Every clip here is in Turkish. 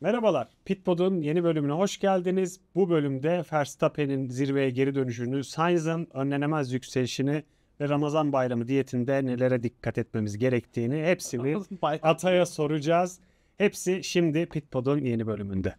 Merhabalar, Pitpod'un yeni bölümüne hoş geldiniz. Bu bölümde Verstappen'in zirveye geri dönüşünü, Sainz'ın önlenemez yükselişini ve Ramazan bayramı diyetinde nelere dikkat etmemiz gerektiğini hepsini Atay'a soracağız. Hepsi şimdi Pitpod'un yeni bölümünde.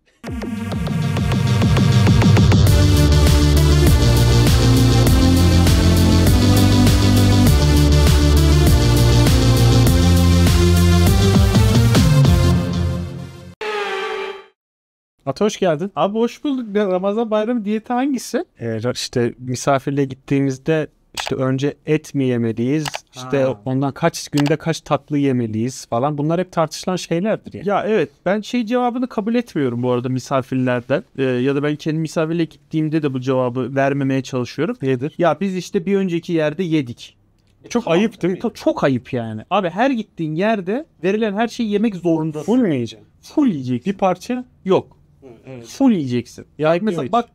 At hoş geldin. Abi hoş bulduk. Ramazan bayramı diyeti hangisi? Ee, işte misafirle gittiğimizde işte önce et mi yemeliyiz? İşte ha. ondan kaç günde kaç tatlı yemeliyiz falan. Bunlar hep tartışılan şeylerdir yani. Ya evet ben şey cevabını kabul etmiyorum bu arada misafirlerden. Ee, ya da ben kendi misafirle gittiğimde de bu cevabı vermemeye çalışıyorum. Nedir? Ya biz işte bir önceki yerde yedik. E, çok tamam, ayıp değil mi? Çok, ayıp yani. Abi her gittiğin yerde verilen her şeyi yemek zorundasın. Full mi yiyeceksin? Full yiyeceksin. Bir parça yok. Evet. Full yiyeceksin. Ya mesela Yok. bak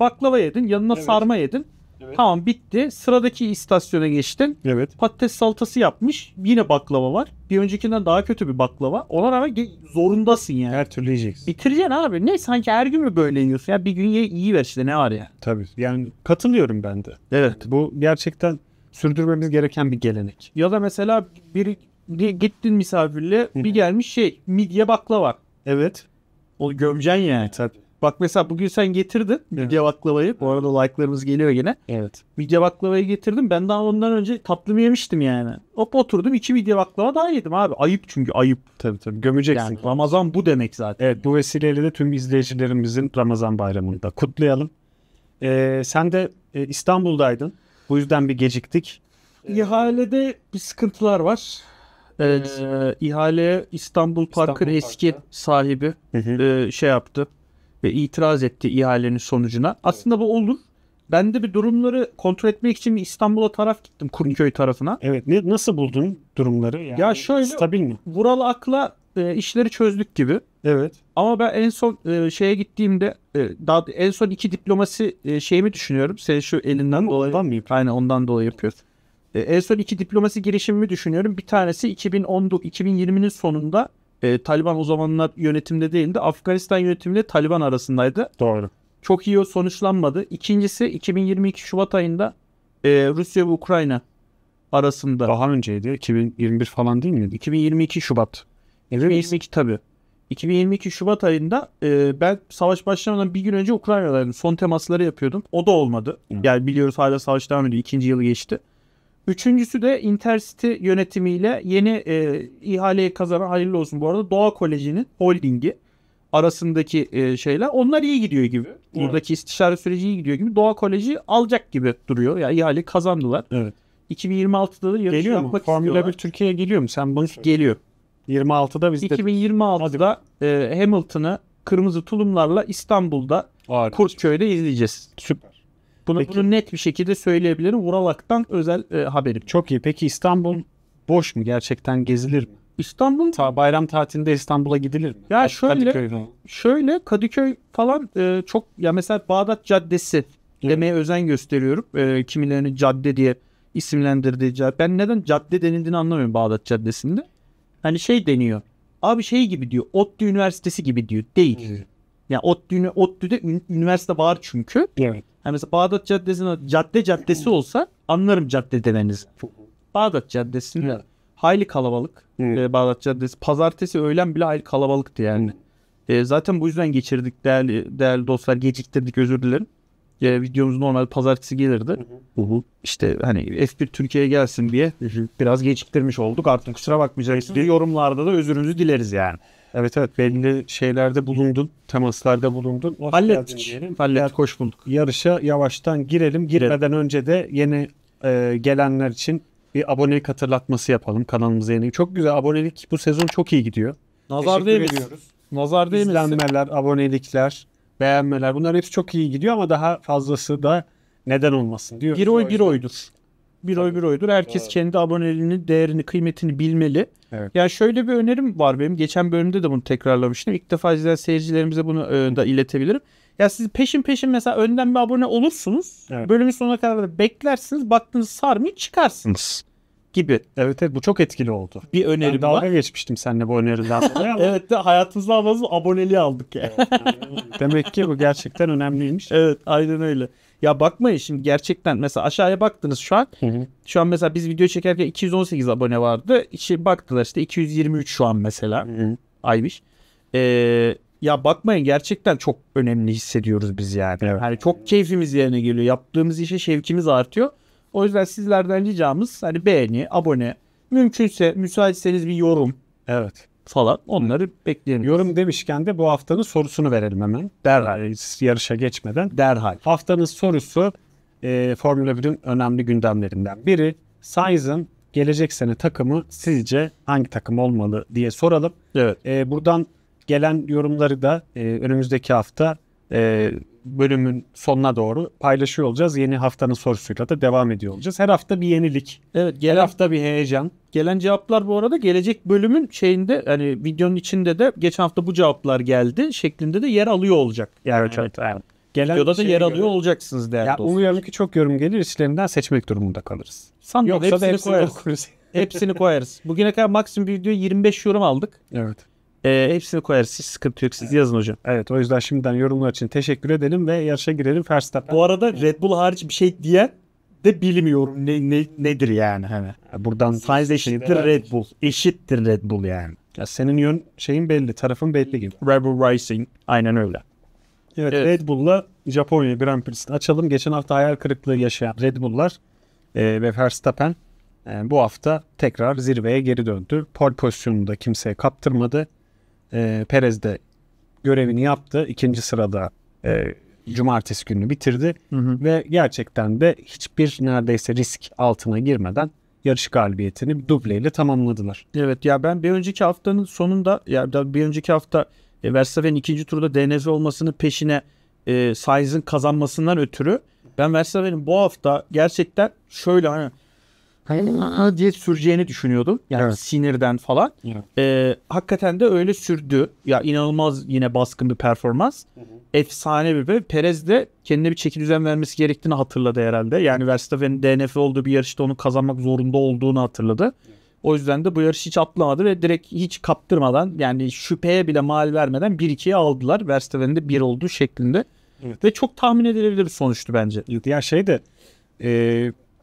baklava yedin, yanına evet. sarma yedin. Evet. Tamam bitti. Sıradaki istasyona geçtin. Evet. Patates salatası yapmış. Yine baklava var. Bir öncekinden daha kötü bir baklava. Ona rağmen zorundasın yani. Her türlü yiyeceksin. Bitireceksin abi. Ne sanki her gün mü böyle yiyorsun? Ya bir gün ye iyi ver işte ne var ya. Tabii. Yani katılıyorum ben de. Evet. Bu gerçekten sürdürmemiz gereken bir gelenek. Ya da mesela biri bir gittin misafirle bir gelmiş şey midye baklava. Evet. Onu gömeceksin yani. Tabii. Bak mesela bugün sen getirdin evet. midye baklavayı. Bu arada like'larımız geliyor yine. Evet. Midye baklavayı getirdim. Ben daha ondan önce tatlımı yemiştim yani. Hop oturdum iki midye baklava daha yedim abi. Ayıp çünkü ayıp. Tabii tabii gömeceksin. Yani Ramazan bu demek zaten. Evet bu vesileyle de tüm izleyicilerimizin Ramazan bayramını da kutlayalım. Ee, sen de e, İstanbul'daydın. Bu yüzden bir geciktik. İhalede bir sıkıntılar var. Evet. Ee, ihale İstanbul Park'ın İstanbul eski sahibi E, şey yaptı. ve itiraz etti ihalenin sonucuna. Evet. Aslında bu olur. Ben de bir durumları kontrol etmek için İstanbul'a taraf gittim Kurköy tarafına. Evet. Ne, nasıl buldun durumları? Yani ya şöyle stabil mi? Vural Ak'la e, işleri çözdük gibi. Evet. Ama ben en son e, şeye gittiğimde e, daha en son iki diplomasi e, şeyimi düşünüyorum. Sen şu elinden Ama dolayı. Ondan mı yapıyorsun? Aynen ondan dolayı yapıyorsun. E, en son iki diplomasi girişimimi düşünüyorum. Bir tanesi 2010 2020'nin sonunda e, Taliban o zamanlar yönetimde değildi. Afganistan yönetiminde Taliban arasındaydı. Doğru. Çok iyi sonuçlanmadı. İkincisi 2022 Şubat ayında e, Rusya ve Ukrayna arasında. Daha önceydi. 2021 falan değil miydi? 2022 Şubat. Evet. 2022 tabii. 2022 Şubat ayında e, ben savaş başlamadan bir gün önce Ukrayna'daydım. Son temasları yapıyordum. O da olmadı. Hı. Yani biliyoruz hala savaş devam ediyor. İkinci yılı geçti. Üçüncüsü de Intercity yönetimiyle yeni e, ihaleyi kazanan hayırlı olsun bu arada Doğa Koleji'nin holdingi arasındaki e, şeyler onlar iyi gidiyor gibi. Buradaki evet. istişare süreci iyi gidiyor gibi. Doğa Koleji alacak gibi duruyor. Yani ihale kazandılar. Evet. 2026'da da yarış geliyor yapmak mu? Formula 1 Türkiye'ye geliyor mu? Sen bunu geliyor. 26'da bizde 2026'da e, Hamilton'ı kırmızı tulumlarla İstanbul'da Harika. Kurtköy'de izleyeceğiz. Süper. Bunu, Peki. bunu net bir şekilde söyleyebilirim. Vural Ak'tan özel e, haberim. Çok iyi. Peki İstanbul boş mu? Gerçekten gezilir mi? İstanbul Ta bayram tatilinde İstanbul'a gidilir mi? Ya şöyle şöyle Kadıköy falan e, çok ya mesela Bağdat Caddesi evet. demeye özen gösteriyorum. E, kimilerinin cadde diye isimlendirdiği cadde. Ben neden cadde denildiğini anlamıyorum Bağdat Caddesi'nde. Hani şey deniyor. Abi şey gibi diyor. ODTÜ Üniversitesi gibi diyor. Değil. Evet. Ya yani ODTÜ, ODTÜ'de üniversite var çünkü. Evet. Yani mesela Bağdat Caddesi'nin cadde caddesi olsa anlarım cadde demeniz. Bağdat caddesi evet. hayli kalabalık. Ee, Bağdat Caddesi pazartesi öğlen bile hayli kalabalıktı yani. Ee, zaten bu yüzden geçirdik değerli, değerli dostlar geciktirdik özür dilerim e, videomuz normal pazartesi gelirdi. Hı hı. İşte hani F1 Türkiye'ye gelsin diye hı hı. biraz geciktirmiş olduk. Artık kusura bakmayacağız. diye yorumlarda da özürümüzü dileriz yani. Evet evet belli şeylerde bulundun, temaslarda bulundun. Hoş hallettik. Hallettik, hoş bulduk. Yarışa yavaştan girelim. Girmeden girelim. önce de yeni e, gelenler için bir abonelik hatırlatması yapalım kanalımıza yeni. Çok güzel abonelik bu sezon çok iyi gidiyor. Nazar değmesin. Nazar değmesin. İzlenmeler, abonelikler, beğenmeler bunlar hepsi çok iyi gidiyor ama daha fazlası da neden olmasın diyor. Bir oy bir oydur. Bir oy bir oydur. Herkes evet. kendi aboneliğinin değerini, kıymetini bilmeli. Evet. Ya yani şöyle bir önerim var benim. Geçen bölümde de bunu tekrarlamıştım. İlk defa izleyen seyircilerimize bunu e, da iletebilirim. Ya siz peşin peşin mesela önden bir abone olursunuz. Evet. Bölümün sonuna kadar da beklersiniz. Baktınız sarmayı çıkarsınız gibi. Evet evet bu çok etkili oldu. Bir önerim ben dalga var. geçmiştim seninle bu öneriden dolayı evet de hayatımızda almamızın aboneliği aldık ya. Demek ki bu gerçekten önemliymiş. Evet aynen öyle. Ya bakmayın şimdi gerçekten mesela aşağıya baktınız şu an. Şu an mesela biz video çekerken 218 abone vardı. İşte baktılar işte 223 şu an mesela. Aymış. Ee, ya bakmayın gerçekten çok önemli hissediyoruz biz yani. Evet. Yani çok keyfimiz yerine geliyor. Yaptığımız işe şevkimiz artıyor. O yüzden sizlerden ricamız hani beğeni, abone, mümkünse müsaitseniz bir yorum. Evet. Falan onları bekleyelim. Yorum demişken de bu haftanın sorusunu verelim hemen. Derhal yarışa geçmeden. Derhal. Haftanın sorusu e, Formula 1'in önemli gündemlerinden biri. Sainz'ın gelecek sene takımı sizce hangi takım olmalı diye soralım. Evet. E, buradan gelen yorumları da e, önümüzdeki hafta e, bölümün sonuna doğru paylaşıyor olacağız. Yeni haftanın sorusuyla da devam ediyor olacağız. Her hafta bir yenilik. Evet, gelen, her hafta bir heyecan. Gelen cevaplar bu arada gelecek bölümün şeyinde hani videonun içinde de geçen hafta bu cevaplar geldi şeklinde de yer alıyor olacak. Yani evet, evet. evet. Gelen videoda da yer alıyor göre. olacaksınız değerli ya, dostlar. Umuyorum ki çok yorum gelir içlerinden seçmek durumunda kalırız. Sandım, Yoksa hepsini da hepsini koyarız. koyarız. hepsini koyarız. Bugüne kadar maksimum bir videoya 25 yorum aldık. Evet. E, hepsini koyarız. Hiç sıkıntı yok. Siz yazın hocam. Evet o yüzden şimdiden yorumlar için teşekkür edelim ve yarışa girelim. Verstappen. Bu arada Red Bull hariç bir şey diyen de bilmiyorum ne, ne nedir yani hani. Buradan Sainz eşittir Red Bull. Eşittir Red Bull yani. Ya senin yön şeyin belli, tarafın belli gibi. Red Bull Racing aynen öyle. Evet, evet. Red Bull'la Japonya Grand Prix'sini açalım. Geçen hafta hayal kırıklığı yaşayan Red Bull'lar e, ve Verstappen e, bu hafta tekrar zirveye geri döndü. Pole pozisyonunda da kimseye kaptırmadı e, Perez de görevini yaptı. İkinci sırada e, cumartesi günü bitirdi hı hı. ve gerçekten de hiçbir neredeyse risk altına girmeden yarış galibiyetini dubleyle tamamladılar. Evet ya ben bir önceki haftanın sonunda ya da bir önceki hafta e, Verstappen'in ikinci turda DNF olmasının peşine e, Sainz'ın kazanmasından ötürü ben Verstappen'in bu hafta gerçekten şöyle hani Hani diye süreceğini düşünüyordum. Yani evet. sinirden falan. Evet. Ee, hakikaten de öyle sürdü. Ya inanılmaz yine baskın bir performans. Hı hı. Efsane bir ve Perez de kendine bir çeki düzen vermesi gerektiğini hatırladı herhalde. Yani Verstappen'in DNF olduğu bir yarışta onu kazanmak zorunda olduğunu hatırladı. Evet. O yüzden de bu yarış hiç atlamadı ve direkt hiç kaptırmadan yani şüpheye bile mal vermeden 1-2'ye aldılar. Verstappen'in de 1 olduğu şeklinde. Evet. Ve çok tahmin edilebilir bir sonuçtu bence. Ya şey de e,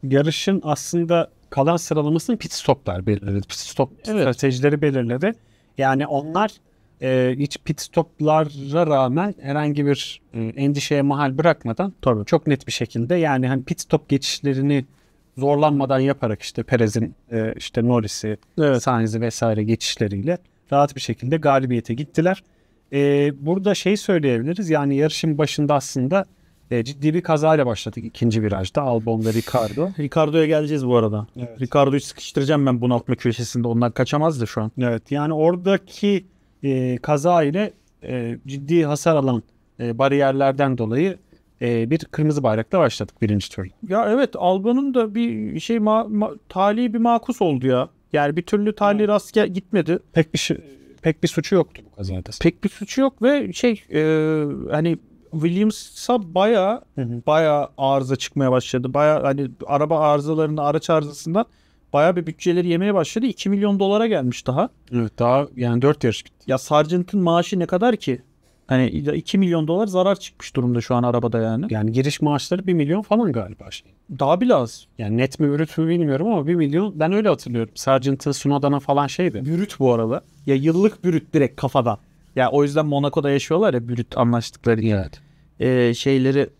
yarışın aslında kalan sıralamasını pit stoplar belirledi. Pit stop evet. stratejileri belirledi. Yani onlar e, hiç pit stoplara rağmen herhangi bir e, endişeye mahal bırakmadan Tabii. çok net bir şekilde yani hani pit stop geçişlerini zorlanmadan yaparak işte Perez'in e, işte Norris'i, evet. Sainz'i vesaire geçişleriyle rahat bir şekilde galibiyete gittiler. E, burada şey söyleyebiliriz yani yarışın başında aslında e, ciddi bir kazayla başladık ikinci virajda. Albon ve Ricardo. Ricardo'ya geleceğiz bu arada. Evet. Ricardo'yu sıkıştıracağım ben bunaltma köşesinde. Ondan kaçamazdı şu an. Evet yani oradaki e, kaza ile e, ciddi hasar alan e, bariyerlerden dolayı e, bir kırmızı bayrakla başladık birinci tur. Ya evet Albon'un da bir şey ma- ma- tali bir makus oldu ya. Yani bir türlü tali evet. rast gitmedi. Pek bir şey, pek bir suçu yoktu bu kazada. Pek bir suçu yok ve şey e, hani Williams'a baya baya arıza çıkmaya başladı. Baya hani araba arızalarını araç arızasından baya bir bütçeleri yemeye başladı. 2 milyon dolara gelmiş daha. Evet daha yani 4 yarış bitti. Ya Sargent'ın maaşı ne kadar ki? Hani 2 milyon dolar zarar çıkmış durumda şu an arabada yani. Yani giriş maaşları 1 milyon falan galiba şey. Daha bile az. Yani net mi bürüt mü bilmiyorum ama 1 milyon ben öyle hatırlıyorum. Sargent'ın Sunoda'nın falan şeydi. Bürüt bu arada. Ya yıllık bürüt direkt kafadan. Ya o yüzden Monaco'da yaşıyorlar ya bürüt anlaştıkları Evet. Ee, şeyleri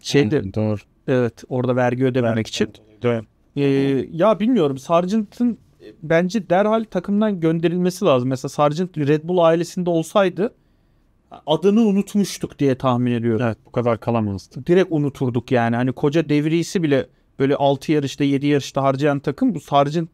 şeyde Doğru. Evet orada vergi ödememek evet. için. Doğru. Ee, ya bilmiyorum Sargent'ın e, bence derhal takımdan gönderilmesi lazım. Mesela Sargent Red Bull ailesinde olsaydı adını unutmuştuk diye tahmin ediyorum. Evet bu kadar kalamazdı. Direkt unuturduk yani. Hani koca devriyisi bile böyle 6 yarışta 7 yarışta harcayan takım bu Sargent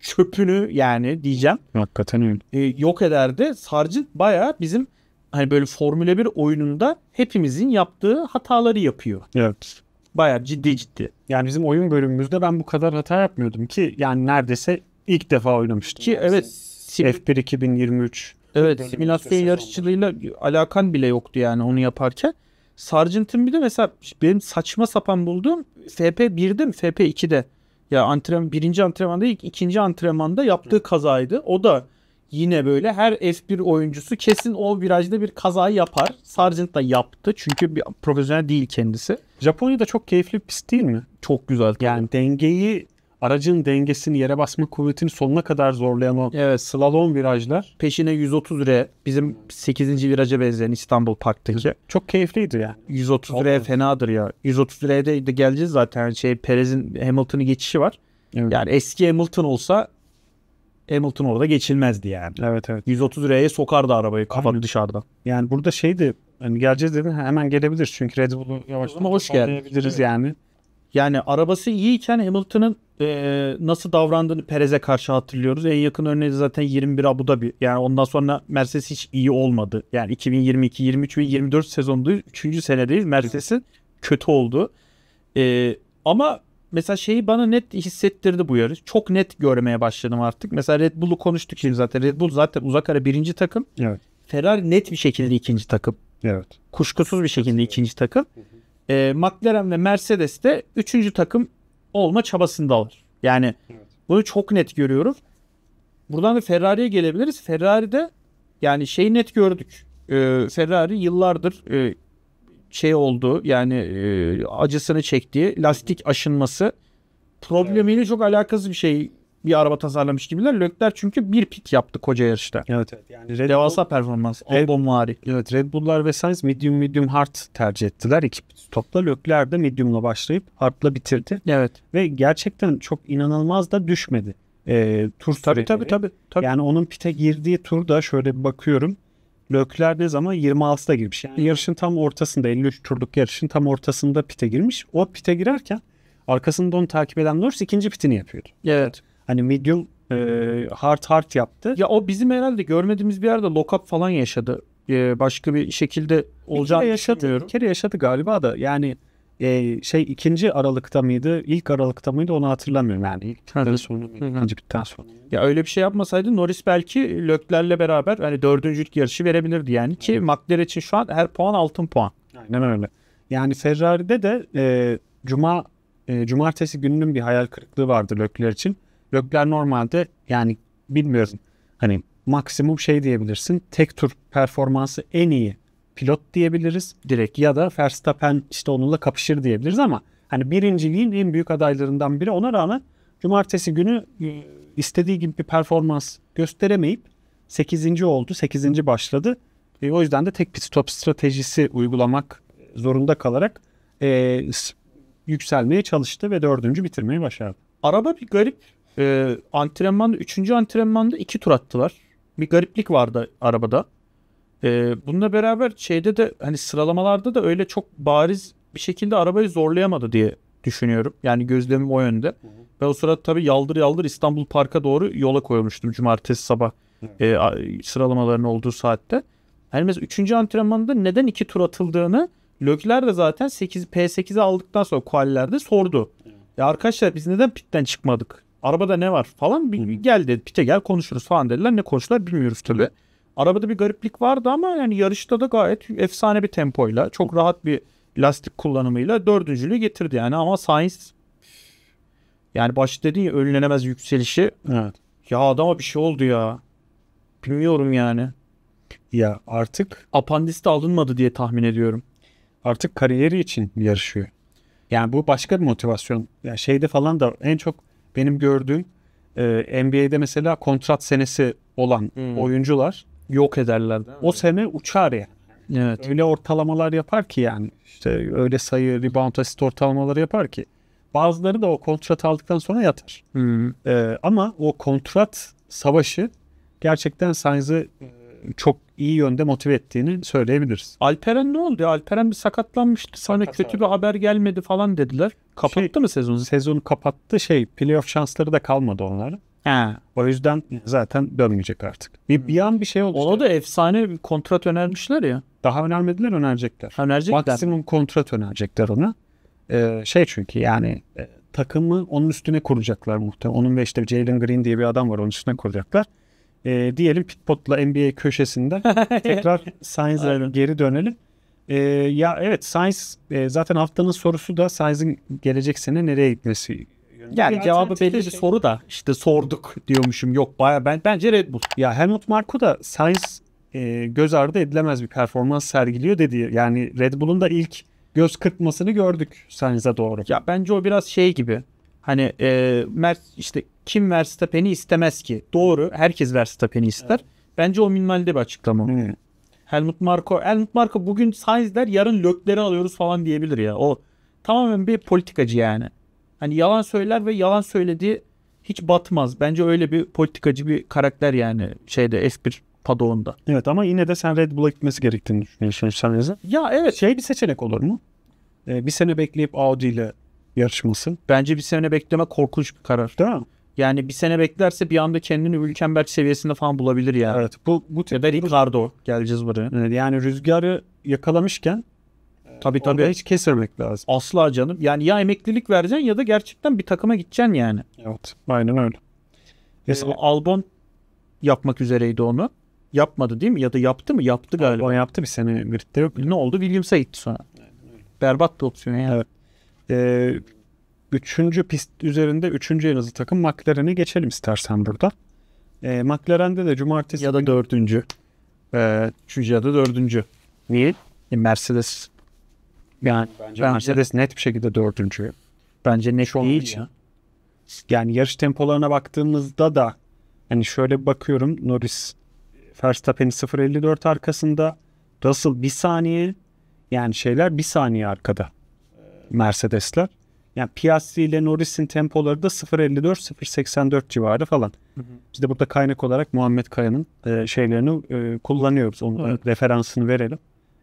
çöpünü yani diyeceğim. Hakikaten öyle. E, yok ederdi. Sargent baya bizim hani böyle Formula 1 oyununda hepimizin yaptığı hataları yapıyor. Evet. Baya ciddi ciddi. Yani bizim oyun bölümümüzde ben bu kadar hata yapmıyordum ki yani neredeyse ilk defa oynamıştım. Ki evet. F1 2023. Evet simülasyon yarışçılığıyla alakan bile yoktu yani onu yaparken. Sargent'ın bir de mesela benim saçma sapan bulduğum FP1'de mi FP2'de ya antren birinci antrenmanda ilk ikinci antrenmanda yaptığı kazaydı. O da yine böyle her F1 oyuncusu kesin o virajda bir kazayı yapar. Sargent da yaptı çünkü bir profesyonel değil kendisi. Japonya'da çok keyifli bir pist değil mi? Çok güzel. Yani dengeyi aracın dengesini yere basma kuvvetini sonuna kadar zorlayan o evet. slalom virajlar. Peşine 130 R bizim 8. viraja benzeyen İstanbul Park'taki. Çok keyifliydi ya. 130 R fenadır ya. 130 R'de de geleceğiz zaten şey Perez'in Hamilton'ı geçişi var. Evet. Yani eski Hamilton olsa Hamilton orada geçilmezdi yani. Evet evet. 130 R'ye sokardı arabayı kafanı Aynen. dışarıdan. Yani burada şeydi hani geleceğiz dedin hemen gelebilir çünkü Red Bull'u yavaş hoş geldiniz Evet. yani. Yani arabası iyiyken Hamilton'ın e, nasıl davrandığını Perez'e karşı hatırlıyoruz. En yakın örneği zaten 21 Abu Dhabi. Yani ondan sonra Mercedes hiç iyi olmadı. Yani 2022, 23 ve 24 sezonundayız. 3. senedeyiz. Mercedes'in kötü oldu. E, ama mesela şeyi bana net hissettirdi bu yarış. Çok net görmeye başladım artık. Mesela Red Bull'u konuştuk şimdi zaten. Red Bull zaten uzak ara birinci takım. Evet. Ferrari net bir şekilde ikinci takım. Evet. Kuşkusuz bir şekilde ikinci takım. Hı hı e, McLaren ve Mercedes de üçüncü takım olma çabasındalar. Yani evet. bunu çok net görüyoruz. Buradan da Ferrari'ye gelebiliriz. Ferrari'de yani şeyi net gördük. E, Ferrari yıllardır e, şey oldu yani e, acısını çektiği lastik aşınması problemiyle evet. çok alakasız bir şey bir araba tasarlamış gibiler. Lökler çünkü bir pit yaptı koca yarışta. Evet evet. Yani Red Devasa Bull, performans. Red, vari. Evet Red Bull'lar ve Sainz medium medium hard tercih ettiler. İki topla Lökler de medium'la başlayıp hard'la bitirdi. Evet. Ve gerçekten çok inanılmaz da düşmedi. E, tur tabii, süreleri. Tabii tabii tabii. Yani onun pite girdiği turda şöyle bir bakıyorum. Lökler ne zaman? 26'da girmiş. Yani yarışın tam ortasında 53 turluk yarışın tam ortasında pite girmiş. O pite girerken arkasında onu takip eden Norris ikinci pitini yapıyordu. Evet. Hani medium e, hard hard yaptı. Ya o bizim herhalde görmediğimiz bir yerde lockup falan yaşadı. E, başka bir şekilde olacağını bir yaşadı. Bir kere yaşadı galiba da yani e, şey ikinci Aralık'ta mıydı? İlk Aralık'ta mıydı onu hatırlamıyorum yani. İlk tane sonu ikinci bitten sonra. Ya öyle bir şey yapmasaydı Norris belki Lökler'le beraber hani dördüncülük yarışı verebilirdi yani ki evet. McLaren için şu an her puan altın puan. Aynen öyle. Yani Ferrari'de de e, Cuma e, Cumartesi gününün bir hayal kırıklığı vardı Lökler için. Lökler normalde yani bilmiyorum hani maksimum şey diyebilirsin. Tek tur performansı en iyi pilot diyebiliriz direkt ya da Verstappen işte onunla kapışır diyebiliriz ama hani birinciliğin en büyük adaylarından biri ona rağmen cumartesi günü e, istediği gibi bir performans gösteremeyip 8. oldu. 8. başladı. E, o yüzden de tek pit stop stratejisi uygulamak zorunda kalarak e, yükselmeye çalıştı ve dördüncü bitirmeyi başardı. Araba bir garip e, antrenman, üçüncü antrenmanda iki tur attılar. Bir gariplik vardı arabada. E, bununla beraber şeyde de hani sıralamalarda da öyle çok bariz bir şekilde arabayı zorlayamadı diye düşünüyorum. Yani gözlemim o yönde. Hı hı. Ben o sırada tabii yaldır yaldır İstanbul Park'a doğru yola koyulmuştum cumartesi sabah e, sıralamaların olduğu saatte. Yani mesela 3. antrenmanda neden iki tur atıldığını Lökler de zaten 8 P8'i aldıktan sonra kuallerde sordu. Ya arkadaşlar biz neden pitten çıkmadık? Arabada ne var falan bir, gel dedi pite gel konuşuruz falan dediler. Ne konuştular bilmiyoruz tabi. Arabada bir gariplik vardı ama yani yarışta da gayet efsane bir tempoyla çok rahat bir lastik kullanımıyla dördüncülüğü getirdi yani ama Sainz yani baş dedi ya önlenemez yükselişi. Evet. Ya adama bir şey oldu ya. Bilmiyorum yani. Ya artık apandis alınmadı diye tahmin ediyorum. artık kariyeri için yarışıyor. Yani bu başka bir motivasyon. Yani şeyde falan da en çok benim gördüğüm e, NBA'de mesela kontrat senesi olan hmm. oyuncular yok ederler. O sene uçar ya. Evet. Öyle ortalamalar yapar ki yani. işte öyle sayı, rebound, asist ortalamaları yapar ki. Bazıları da o kontrat aldıktan sonra yatar. Hmm. Ee, ama o kontrat savaşı gerçekten Sainz'ı hmm çok iyi yönde motive ettiğini söyleyebiliriz. Alperen ne oldu ya? Alperen bir sakatlanmıştı. Sana Sakat kötü abi. bir haber gelmedi falan dediler. Kapattı şey, mı sezonu? Sezonu kapattı. Şey playoff şansları da kalmadı onların. Ha. O yüzden zaten dönmeyecek artık. Bir, hmm. bir an bir şey oldu. Ona da efsane bir kontrat önermişler ya. Daha önermediler önerecekler. Önerecekler. Maksimum kontrat önerecekler ona. Ee, şey çünkü yani e, takımı onun üstüne kuracaklar muhtemelen. Onun ve işte Jalen Green diye bir adam var onun üstüne kuracaklar e, diyelim Pitpot'la NBA köşesinde tekrar Sainz'e geri dönelim. E, ya evet Sainz e, zaten haftanın sorusu da Sainz'in gelecek sene nereye gitmesi yani bir cevabı belli bir şey- soru da işte sorduk diyormuşum. Yok baya ben bence Red Bull. Ya Helmut Marko da Sainz e, göz ardı edilemez bir performans sergiliyor dedi. Yani Red Bull'un da ilk göz kırpmasını gördük Sainz'e doğru. Ya bence o biraz şey gibi. Hani e, Mer işte kim Verstappen'i istemez ki? Doğru. Herkes Verstappen'i ister. Evet. Bence o minimalde bir açıklama. Hmm. Helmut Marko. Helmut Marko bugün Sainz'ler yarın lökleri alıyoruz falan diyebilir ya. O tamamen bir politikacı yani. Hani yalan söyler ve yalan söylediği hiç batmaz. Bence öyle bir politikacı bir karakter yani şeyde F1 padoğunda. Evet ama yine de sen Red Bull'a gitmesi gerektiğini düşünüyorsun sen Ya evet. Şey bir seçenek olur mu? Ee, bir sene bekleyip Audi ile Yarışmasın. Bence bir sene bekleme korkunç bir karar. Değil mi? Yani bir sene beklerse bir anda kendini Hülkenberg seviyesinde falan bulabilir yani. Evet. Bu, bu ya da Ricardo geleceğiz buraya. yani rüzgarı yakalamışken Tabii tabii. Orada hiç kesmemek lazım. Asla canım. Yani ya emeklilik vereceksin ya da gerçekten bir takıma gideceksin yani. Evet. Aynen öyle. Ee, Mesela ee, Albon yapmak üzereydi onu. Yapmadı değil mi? Ya da yaptı mı? Yaptı galiba. Albon yaptı bir sene gridde yok. Ne oldu? Williams'a gitti sonra. Berbat bir opsiyon yani. Evet. E, üçüncü pist üzerinde üçüncü en hızlı takım McLaren'e geçelim istersen burada. E, ee, McLaren'de de cumartesi... Ya da dördüncü. E, ee, üçüncü ya da dördüncü. Niye? E, Mercedes. Yani bence Mercedes net bir şekilde dördüncü. Bence net Şu değil ya. Yani yarış tempolarına baktığımızda da hani şöyle bakıyorum Norris Verstappen 0.54 arkasında Russell bir saniye yani şeyler bir saniye arkada. Mercedesler. Yani Piastri ile Norris'in tempoları da 0.54 0.84 civarı falan. Hı hı. Biz de burada kaynak olarak Muhammed Kaya'nın e, şeylerini e, kullanıyoruz. Onun evet. referansını verelim.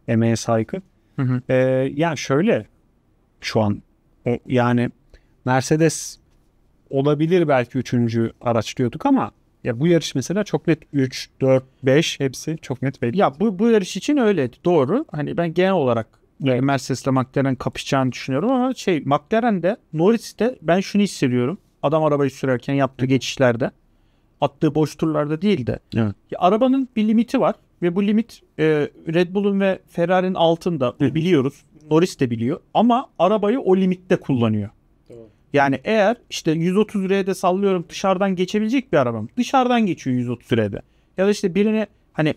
Emeğe saygı. Hı hı. E, yani şöyle şu an o yani Mercedes olabilir belki üçüncü araç diyorduk ama ya bu yarış mesela çok net 3, 4, 5 hepsi çok net belli. Ya bu, bu yarış için öyle doğru. Hani ben genel olarak e, Mercedes'le McLaren kapışacağını düşünüyorum ama şey McLaren'de Norris'te ben şunu hissediyorum. Adam arabayı sürerken yaptığı geçişlerde attığı boş turlarda değil de evet. ya, arabanın bir limiti var ve bu limit e, Red Bull'un ve Ferrari'nin altında Hı. biliyoruz. Norris de biliyor ama arabayı o limitte kullanıyor. Yani eğer işte 130 R'de sallıyorum dışarıdan geçebilecek bir arabam. Dışarıdan geçiyor 130 R'de. Ya da işte birine hani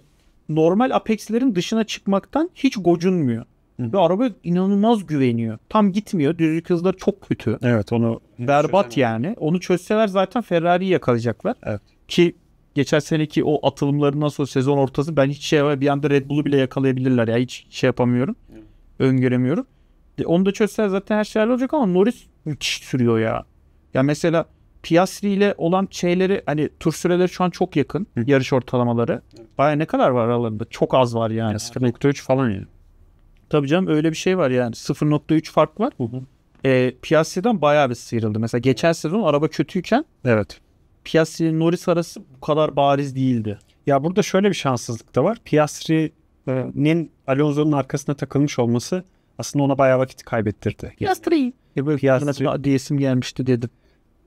normal Apex'lerin dışına çıkmaktan hiç gocunmuyor. Hı. Ve araba inanılmaz güveniyor. Tam gitmiyor. Düzlük hızları çok kötü. Evet onu berbat çözemem. yani. Onu çözseler zaten Ferrari'yi yakalayacaklar. Evet. Ki geçen seneki o atılımlarından sonra sezon ortası ben hiç şey bir anda Red Bull'u bile yakalayabilirler ya. Hiç şey yapamıyorum. Hı. Öngöremiyorum. De, onu da çözseler zaten her şeyler olacak ama Norris müthiş sürüyor ya. Ya mesela Piastri ile olan şeyleri hani tur süreleri şu an çok yakın. Hı. Yarış ortalamaları. Baya ne kadar var aralarında? Çok az var yani. Ya, 0.3 falan yani. Tabii canım öyle bir şey var yani 0.3 fark var. Hı hı. E, ee, piyasadan bayağı bir sıyrıldı. Mesela geçen sezon araba kötüyken evet. Piastri Norris arası bu kadar bariz değildi. Ya burada şöyle bir şanssızlık da var. Piastri'nin Alonso'nun arkasına takılmış olması aslında ona bayağı vakit kaybettirdi. Piastri. E böyle Piastri. diyesim gelmişti dedim.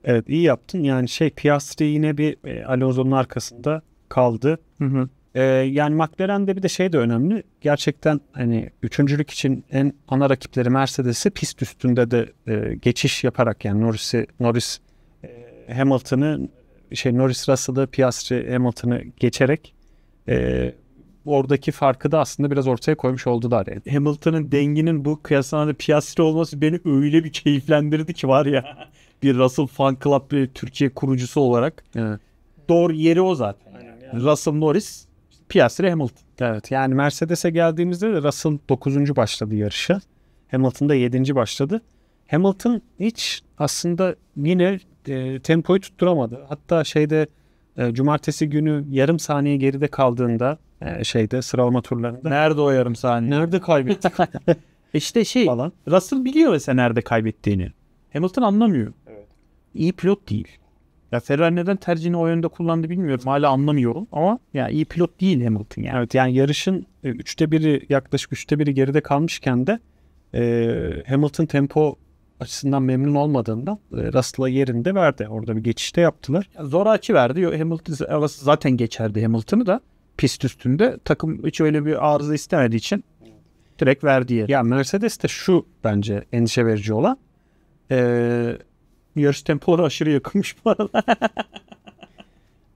Evet iyi yaptın. Yani şey Piastri yine bir e, Alonso'nun arkasında kaldı. Hı hı. Ee, yani McLaren'de bir de şey de önemli. Gerçekten hani üçüncülük için en ana rakipleri Mercedes'i pist üstünde de e, geçiş yaparak yani Norris'i Norris e, Hamilton'ı şey Norris Russell'ı Piastri Hamilton'ı geçerek e, oradaki farkı da aslında biraz ortaya koymuş oldular yani. Hamilton'ın denginin bu kıyaslamada Piastri olması beni öyle bir keyiflendirdi ki var ya bir Russell Fan Club bir e, Türkiye kurucusu olarak. Evet. Doğru yeri o zaten. Yani. Russell Norris Piastri Hamilton. Evet yani Mercedes'e geldiğimizde de Russell 9. başladı yarışa. Hamilton da 7. başladı. Hamilton hiç aslında yine e, tempoyu tutturamadı. Hatta şeyde e, cumartesi günü yarım saniye geride kaldığında e, şeyde sıralama turlarında. Nerede o yarım saniye? Nerede kaybetti? İşte şey falan. Russell biliyor mesela nerede kaybettiğini. Hamilton anlamıyor. Evet. İyi pilot değil. Ya Ferrari neden tercihini o yönde kullandı bilmiyorum. Hala anlamıyorum ama ya iyi pilot değil Hamilton yani. Evet yani yarışın e, üçte biri yaklaşık üçte biri geride kalmışken de e, Hamilton tempo açısından memnun olmadığından e, Russell'a yerinde verdi. Orada bir geçişte yaptılar. Ya zoraki verdi. Hamilton zaten geçerdi Hamilton'ı da pist üstünde. Takım hiç öyle bir arıza istemediği için direkt verdi yeri. Ya Mercedes de şu bence endişe verici olan. E, Yarış tempoları aşırı yakınmış bu arada.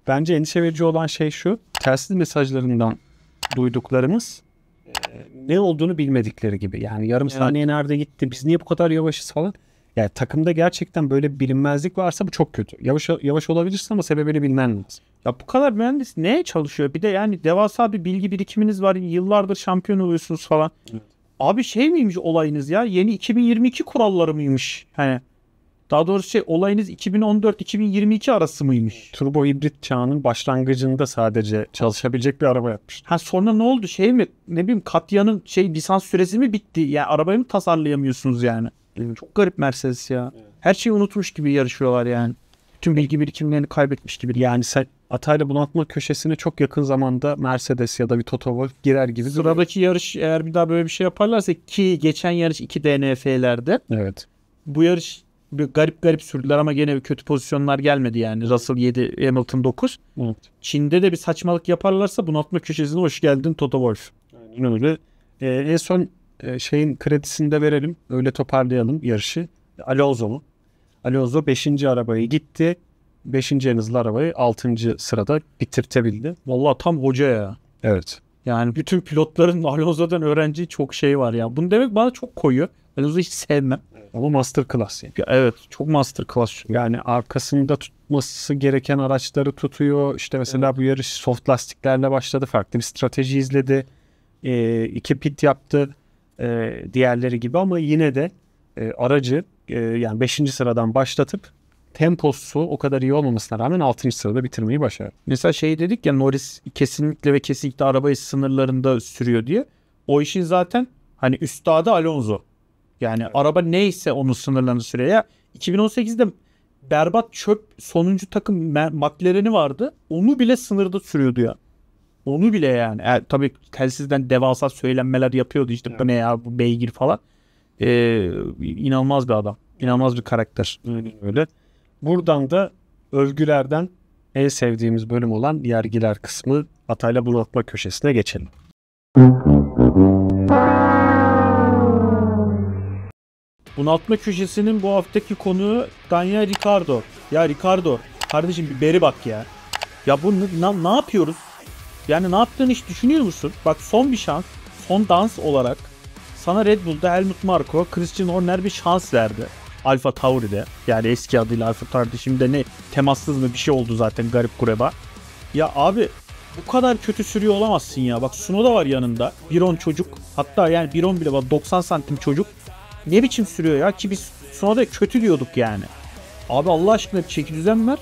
Bence endişe verici olan şey şu. Telsiz mesajlarından duyduklarımız e, ne olduğunu bilmedikleri gibi. Yani yarım evet. saniye nerede gitti? Biz niye bu kadar yavaşız falan? Yani takımda gerçekten böyle bir bilinmezlik varsa bu çok kötü. Yavaş yavaş olabilirsin ama sebebini bilmen lazım. Ya bu kadar mühendis neye çalışıyor? Bir de yani devasa bir bilgi birikiminiz var. Yıllardır şampiyon oluyorsunuz falan. Evet. Abi şey miymiş olayınız ya? Yeni 2022 kuralları mıymış? Hani daha doğrusu şey olayınız 2014-2022 arası mıymış? Turbo hibrit çağının başlangıcında sadece çalışabilecek bir araba yapmış. Ha sonra ne oldu şey mi ne bileyim Katya'nın şey lisans süresi mi bitti? Ya yani arabayı mı tasarlayamıyorsunuz yani? Çok garip Mercedes ya. Her şeyi unutmuş gibi yarışıyorlar yani. Tüm bilgi birikimlerini kaybetmiş gibi. Yani sen Atayla bunaltma köşesine çok yakın zamanda Mercedes ya da bir Toto Wolff girer gibi. Sıradaki yarış eğer bir daha böyle bir şey yaparlarsa ki geçen yarış iki DNF'lerde. Evet. Bu yarış bir garip garip sürdüler ama gene kötü pozisyonlar gelmedi yani. Russell 7, Hamilton 9. Evet. Çin'de de bir saçmalık yaparlarsa bunaltma köşesine hoş geldin Toto Wolff. Aynen öyle. Ee, en son e, şeyin kredisini de verelim. Öyle toparlayalım yarışı. Alonso'nun. Alonso 5. arabayı gitti. 5. en hızlı arabayı 6. sırada bitirtebildi. Valla tam hoca ya. Evet. Yani bütün pilotların Alonso'dan öğrenci çok şey var ya. Bunu demek bana çok koyu. Alonso'yu hiç sevmem. Ama masterclass yani. Ya evet çok masterclass. Yani arkasında tutması gereken araçları tutuyor. İşte mesela evet. bu yarış soft lastiklerle başladı. Farklı bir strateji izledi. E, iki pit yaptı. E, diğerleri gibi ama yine de e, aracı e, yani 5. sıradan başlatıp temposu o kadar iyi olmamasına rağmen 6. sırada bitirmeyi başardı. Mesela şey dedik ya Norris kesinlikle ve kesinlikle arabayı sınırlarında sürüyor diye. O işin zaten hani üstadı Alonso. Yani evet. araba neyse onun sınırlarını sürüyor. Ya 2018'de berbat çöp sonuncu takım McLaren'i vardı. Onu bile sınırda sürüyordu ya. Onu bile yani. E, tabii telsizden devasa söylenmeler yapıyordu işte evet. bu ne ya bu beygir falan. Ee, inanılmaz bir adam. İnanılmaz bir karakter. Öyle öyle. Buradan da övgülerden en sevdiğimiz bölüm olan yergiler kısmı Atayla Bunaltma köşesine geçelim. Bunaltma köşesinin bu haftaki konuğu Daniel Ricardo. Ya Ricardo kardeşim bir beri bak ya. Ya bu ne, ne yapıyoruz? Yani ne yaptığını hiç düşünüyor musun? Bak son bir şans, son dans olarak sana Red Bull'da Helmut Marko, Christian Horner bir şans verdi. Alfa Tauri'de. Yani eski adıyla Alfa Tauri'de. Şimdi ne temassız mı bir şey oldu zaten garip kureba. Ya abi bu kadar kötü sürüyor olamazsın ya. Bak Suno da var yanında. 1.10 çocuk. Hatta yani 1.10 bile var. 90 santim çocuk. Ne biçim sürüyor ya ki biz sonra da kötü diyorduk yani. Abi Allah aşkına bir çeki düzen ver.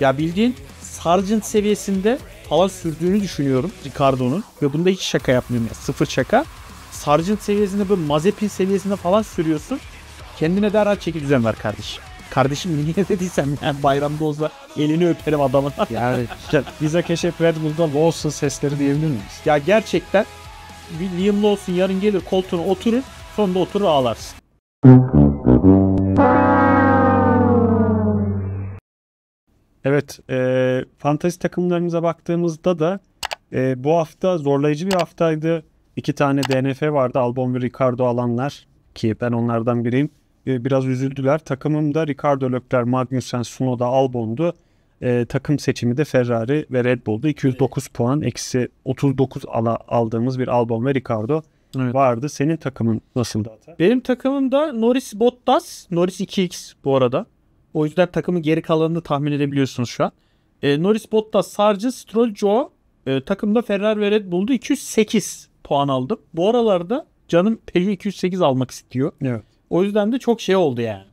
Ya bildiğin Sargent seviyesinde falan sürdüğünü düşünüyorum Ricardo'nun. Ve bunda hiç şaka yapmıyorum ya. Sıfır şaka. Sargent seviyesinde böyle Mazepin seviyesinde falan sürüyorsun. Kendine daha rahat çeki düzen ver kardeşim. Kardeşim niye dediysem yani bayramda olsa elini öperim adamın. Yani bize keşke Red Bull'da Lawson sesleri diyebilir miyiz? Ya gerçekten bir Liam Lawson yarın gelir koltuğuna oturur sonra da oturur ağlarsın. Evet, e, fantasy takımlarımıza baktığımızda da e, bu hafta zorlayıcı bir haftaydı. İki tane DNF vardı. Albon ve Ricardo alanlar ki ben onlardan biriyim. E, biraz üzüldüler. Takımım da Ricardo Lökler, Magnussen, Sunoda, Albon'du. E, takım seçimi de Ferrari ve Red Bull'du. 209 puan, eksi 39 ala, aldığımız bir Albon ve Ricardo evet. vardı. Senin takımın nasıldı hata? Benim takımım da Norris Bottas. Norris 2X bu arada. O yüzden takımın geri kalanını tahmin edebiliyorsunuz şu an. E, Norris Bottas, Sargı, Stroll, Joe. E, takımda Ferrari ve Red Bull'da 208 puan aldım. Bu aralarda canım Peugeot 208 almak istiyor. Evet. O yüzden de çok şey oldu yani.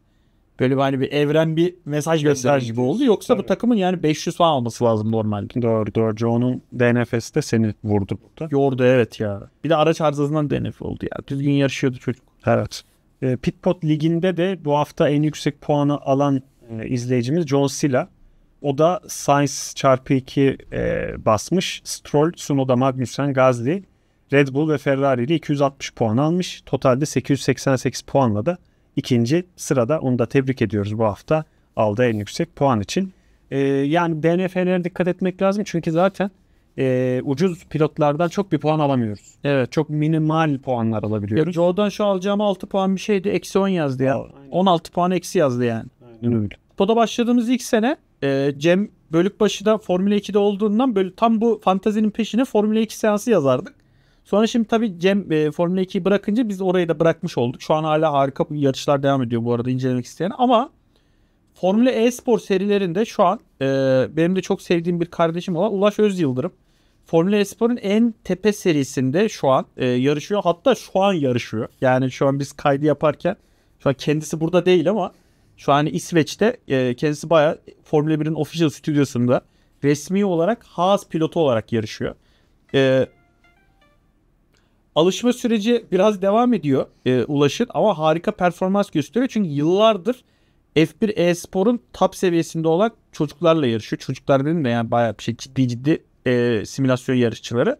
Böyle hani bir evren bir mesaj gösterir gibi oldu. Yoksa evet. bu takımın yani 500 falan alması lazım normalde. Doğru doğru. Joe'nun DNF'si de seni vurdu burada. Yordu evet ya. Bir de araç arızasından DNF oldu ya. Düzgün yarışıyordu çocuk. Evet. E, ee, Pitpot liginde de bu hafta en yüksek puanı alan e, izleyicimiz John Silla. O da Sainz çarpı 2 e, basmış. Stroll, Sunoda, Magnussen, Gazli, Red Bull ve Ferrari ile 260 puan almış. Totalde 888 puanla da ikinci sırada. Onu da tebrik ediyoruz bu hafta aldığı en yüksek puan için. E, yani DNF'lere dikkat etmek lazım çünkü zaten e, ucuz pilotlardan çok bir puan alamıyoruz. Evet. Çok minimal puanlar alabiliyoruz. Ya, Joe'dan şu alacağım 6 puan bir şeydi. Eksi 10 yazdı ya. Aynen. 16 puan eksi yazdı yani. Aynen öyle. Poda başladığımız ilk sene e, Cem Bölükbaşı'da Formula 2'de olduğundan böyle tam bu fantazinin peşine Formula 2 seansı yazardık. Sonra şimdi tabii Cem e, Formula 2'yi bırakınca biz orayı da bırakmış olduk. Şu an hala harika yarışlar devam ediyor bu arada incelemek isteyen ama Formula E-spor serilerinde şu an e, benim de çok sevdiğim bir kardeşim olan Ulaş Öz Yıldırım. Formula E-spor'un en tepe serisinde şu an e, yarışıyor. Hatta şu an yarışıyor. Yani şu an biz kaydı yaparken şu an kendisi burada değil ama şu an İsveç'te e, kendisi bayağı Formula 1'in official stüdyosunda resmi olarak Haas pilotu olarak yarışıyor. E, alışma süreci biraz devam ediyor e, Ulaş'ın ama harika performans gösteriyor. Çünkü yıllardır F1 e-sporun top seviyesinde olan çocuklarla yarışıyor. Çocuklar dedim de yani bayağı bir şey ciddi ciddi e, simülasyon yarışçıları.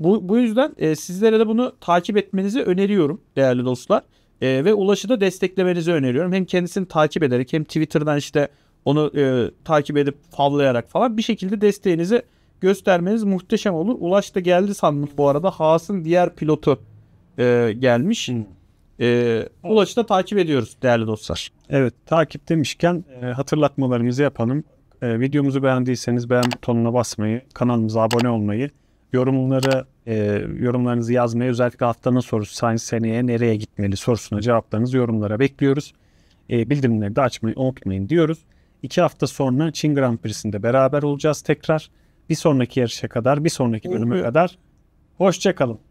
Bu, bu yüzden e, sizlere de bunu takip etmenizi öneriyorum değerli dostlar. E, ve Ulaş'ı da desteklemenizi öneriyorum. Hem kendisini takip ederek hem Twitter'dan işte onu e, takip edip favlayarak falan bir şekilde desteğinizi göstermeniz muhteşem olur. Ulaş da geldi sandım bu arada. Haas'ın diğer pilotu e, gelmiş. E, Ulaş'ı da takip ediyoruz değerli dostlar. Evet takip demişken e, hatırlatmalarımızı yapalım. E, videomuzu beğendiyseniz beğen butonuna basmayı, kanalımıza abone olmayı, yorumları e, yorumlarınızı yazmayı özellikle haftanın sorusu Science seneye nereye gitmeli sorusuna cevaplarınızı yorumlara bekliyoruz. E, bildirimleri de açmayı unutmayın diyoruz. İki hafta sonra Çin Grand Prix'sinde beraber olacağız tekrar. Bir sonraki yarışa kadar, bir sonraki bölüme kadar hoşçakalın.